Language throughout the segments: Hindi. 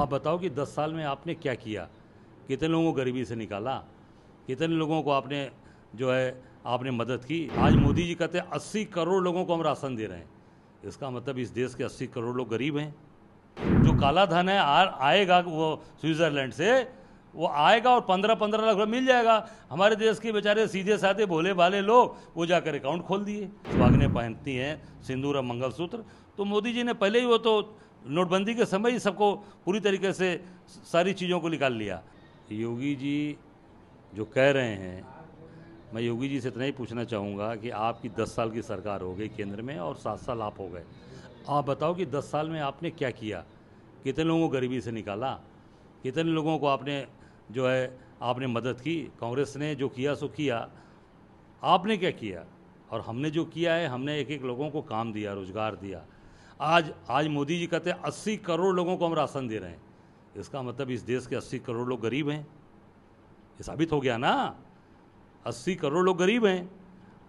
आप बताओ कि दस साल में आपने क्या किया कितने लोगों को गरीबी से निकाला कितने लोगों को आपने जो है आपने मदद की आज मोदी जी कहते हैं अस्सी करोड़ लोगों को हम राशन दे रहे हैं इसका मतलब इस देश के अस्सी करोड़ लोग गरीब हैं जो काला धन है आ, आएगा वो स्विट्ज़रलैंड से वो आएगा और पंद्रह पंद्रह लाख रुपये मिल जाएगा हमारे देश के बेचारे सीधे साधे भोले भाले लोग वो जाकर अकाउंट खोल दिए सुहागने पहनती हैं सिंदूर और मंगलसूत्र तो मोदी जी ने पहले ही वो तो नोटबंदी के समय ही सबको पूरी तरीके से सारी चीज़ों को निकाल लिया योगी जी जो कह रहे हैं मैं योगी जी से इतना ही पूछना चाहूँगा कि आपकी दस साल की सरकार हो गई केंद्र में और सात साल आप हो गए आप बताओ कि दस साल में आपने क्या किया कितने लोगों को गरीबी से निकाला कितने लोगों को आपने जो है आपने मदद की कांग्रेस ने जो किया सो किया आपने क्या किया और हमने जो किया है हमने एक एक लोगों को काम दिया रोज़गार दिया आज आज मोदी जी कहते हैं अस्सी करोड़ लोगों को हम राशन दे रहे हैं इसका मतलब इस देश के अस्सी करोड़ लोग गरीब हैं ये साबित हो गया ना अस्सी करोड़ लोग गरीब हैं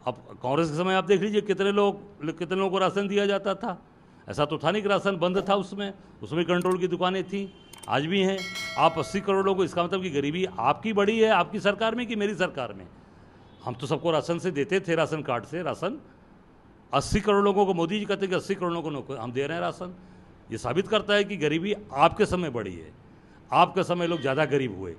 अब कांग्रेस के समय आप देख लीजिए कितने लोग कितने लोगों को राशन दिया जाता था ऐसा तो था नहीं कि राशन बंद था उसमें उसमें कंट्रोल की दुकानें थी आज भी हैं आप अस्सी करोड़ लोग इसका मतलब कि गरीबी आपकी बड़ी है आपकी सरकार में कि मेरी सरकार में हम तो सबको राशन से देते थे राशन कार्ड से राशन अस्सी करोड़ लोगों को मोदी जी कहते हैं कि अस्सी करोड़ लोगों को हम दे रहे हैं राशन ये साबित करता है कि गरीबी आपके समय बढ़ी है आपके समय लोग ज़्यादा गरीब हुए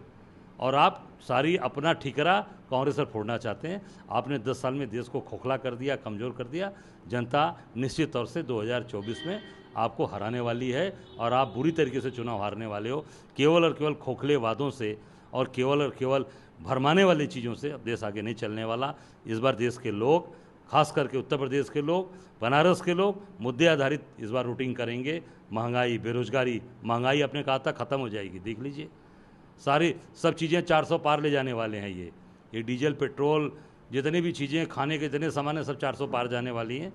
और आप सारी अपना ठीकरा कांग्रेस पर फोड़ना चाहते हैं आपने 10 साल में देश को खोखला कर दिया कमज़ोर कर दिया जनता निश्चित तौर से 2024 में आपको हराने वाली है और आप बुरी तरीके से चुनाव हारने वाले हो केवल और केवल खोखले वादों से और केवल और केवल भरमाने वाली चीज़ों से देश आगे नहीं चलने वाला इस बार देश के लोग खास करके उत्तर प्रदेश के लोग बनारस के लोग मुद्दे आधारित इस बार रूटिंग करेंगे महंगाई बेरोजगारी महंगाई अपने कहा था ख़त्म हो जाएगी देख लीजिए सारी सब चीज़ें 400 पार ले जाने वाले हैं ये ये डीजल पेट्रोल जितनी भी चीज़ें खाने के जितने सामान हैं सब 400 पार जाने वाली हैं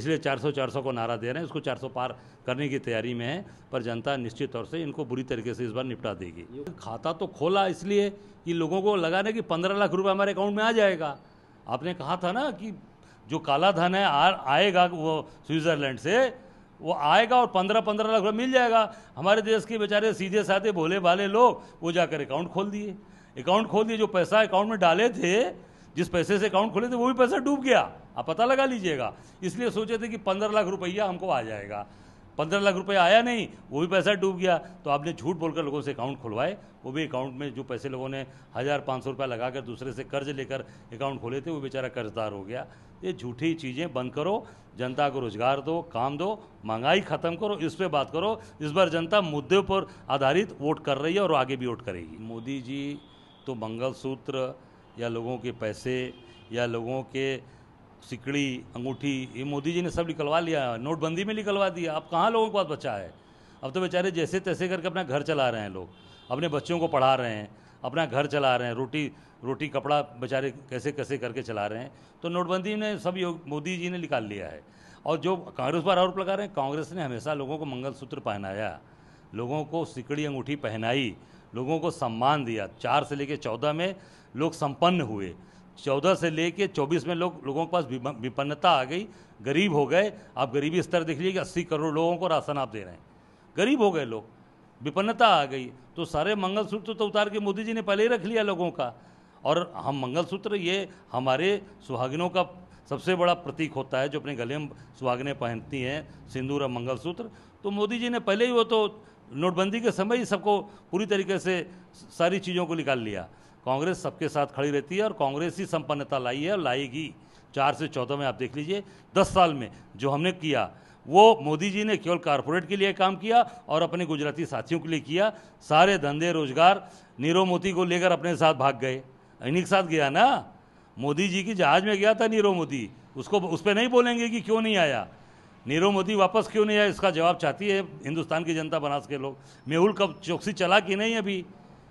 इसलिए 400 400 को नारा दे रहे हैं इसको 400 पार करने की तैयारी में है पर जनता निश्चित तौर से इनको बुरी तरीके से इस बार निपटा देगी खाता तो खोला इसलिए कि लोगों को लगा ना कि पंद्रह लाख रुपये हमारे अकाउंट में आ जाएगा आपने कहा था ना कि जो काला धन है आ, आएगा वो स्विट्ज़रलैंड से वो आएगा और पंद्रह पंद्रह लाख रुपये मिल जाएगा हमारे देश के बेचारे सीधे साधे भोले भाले लोग वो जाकर अकाउंट खोल दिए अकाउंट खोल दिए जो पैसा अकाउंट में डाले थे जिस पैसे से अकाउंट खोले थे वो भी पैसा डूब गया आप पता लगा लीजिएगा इसलिए सोचे थे कि पंद्रह लाख रुपया हमको आ जाएगा पंद्रह लाख रुपए आया नहीं वो भी पैसा डूब गया तो आपने झूठ बोलकर लोगों से अकाउंट खुलवाए वो भी अकाउंट में जो पैसे लोगों ने हज़ार पाँच सौ रुपया लगाकर दूसरे से कर्ज लेकर अकाउंट खोले थे वो बेचारा कर्जदार हो गया ये झूठी चीज़ें बंद करो जनता को रोजगार दो काम दो महंगाई ख़त्म करो इस पर बात करो इस बार जनता मुद्दे पर आधारित वोट कर रही है और आगे भी वोट करेगी मोदी जी तो मंगलसूत्र या लोगों के पैसे या लोगों के सिकड़ी अंगूठी ये मोदी जी ने सब निकलवा लिया नोटबंदी में निकलवा दिया अब कहाँ लोगों के पास बचा है अब तो बेचारे जैसे तैसे करके अपना घर चला रहे हैं लोग अपने बच्चों को पढ़ा रहे हैं अपना घर चला रहे हैं रोटी रोटी कपड़ा बेचारे कैसे कैसे करके चला रहे हैं तो नोटबंदी ने सब मोदी जी ने निकाल लिया है और जो कांग्रेस पर आरोप लगा रहे हैं कांग्रेस ने हमेशा लोगों को मंगलसूत्र पहनाया लोगों को सिकड़ी अंगूठी पहनाई लोगों को सम्मान दिया चार से लेकर चौदह में लोग संपन्न हुए चौदह से लेके चौबीस में लोग लोगों के पास विपन्नता आ गई गरीब हो गए आप गरीबी स्तर देख लीजिए कि अस्सी करोड़ लोगों को राशन आप दे रहे हैं गरीब हो गए लोग विपन्नता आ गई तो सारे मंगलसूत्र तो उतार के मोदी जी ने पहले ही रख लिया लोगों का और हम मंगलसूत्र ये हमारे सुहागिनों का सबसे बड़ा प्रतीक होता है जो अपने गले में सुहागने पहनती हैं सिंदूर और मंगलसूत्र तो मोदी जी ने पहले ही वो तो नोटबंदी के समय ही सबको पूरी तरीके से सारी चीज़ों को निकाल लिया कांग्रेस सबके साथ खड़ी रहती है और कांग्रेस ही संपन्नता लाई है और लाएगी चार से चौदह में आप देख लीजिए दस साल में जो हमने किया वो मोदी जी ने केवल कारपोरेट के लिए काम किया और अपने गुजराती साथियों के लिए किया सारे धंधे रोजगार नीरव मोदी को लेकर अपने साथ भाग गए इन्हीं के साथ गया ना मोदी जी की जहाज़ में गया था नीरव मोदी उसको उस पर नहीं बोलेंगे कि क्यों नहीं आया नीरव मोदी वापस क्यों नहीं आया इसका जवाब चाहती है हिंदुस्तान की जनता बनास के लोग मेहुल कब चौकसी चला कि नहीं अभी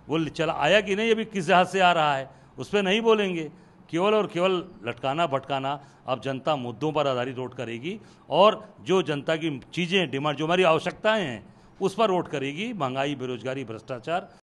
वो चला आया कि नहीं अभी किस जहाज से आ रहा है उस पर नहीं बोलेंगे केवल और केवल लटकाना भटकाना अब जनता मुद्दों पर आधारित वोट करेगी और जो जनता की चीज़ें डिमांड जो हमारी आवश्यकताएं हैं उस पर वोट करेगी महंगाई बेरोजगारी भ्रष्टाचार